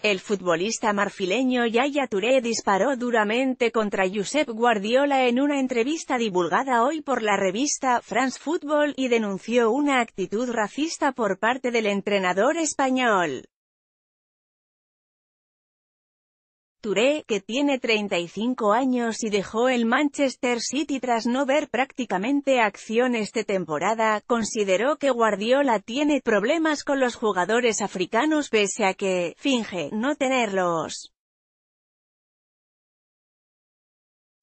El futbolista marfileño Yaya Touré disparó duramente contra Josep Guardiola en una entrevista divulgada hoy por la revista France Football y denunció una actitud racista por parte del entrenador español. Touré, que tiene 35 años y dejó el Manchester City tras no ver prácticamente acción esta temporada, consideró que Guardiola tiene problemas con los jugadores africanos pese a que, finge, no tenerlos.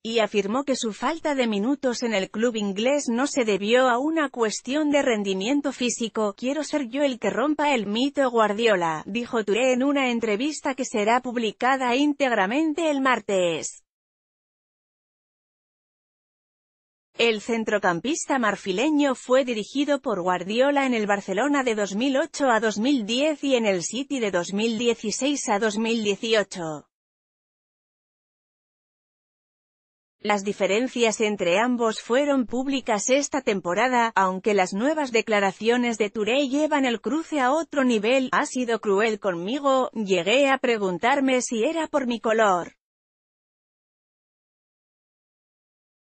y afirmó que su falta de minutos en el club inglés no se debió a una cuestión de rendimiento físico. Quiero ser yo el que rompa el mito Guardiola, dijo Touré en una entrevista que será publicada íntegramente el martes. El centrocampista marfileño fue dirigido por Guardiola en el Barcelona de 2008 a 2010 y en el City de 2016 a 2018. Las diferencias entre ambos fueron públicas esta temporada, aunque las nuevas declaraciones de Touré llevan el cruce a otro nivel, ha sido cruel conmigo, llegué a preguntarme si era por mi color.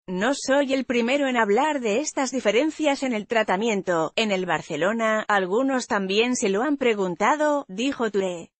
No soy el primero en hablar de estas diferencias en el tratamiento, en el Barcelona, algunos también se lo han preguntado, dijo Touré.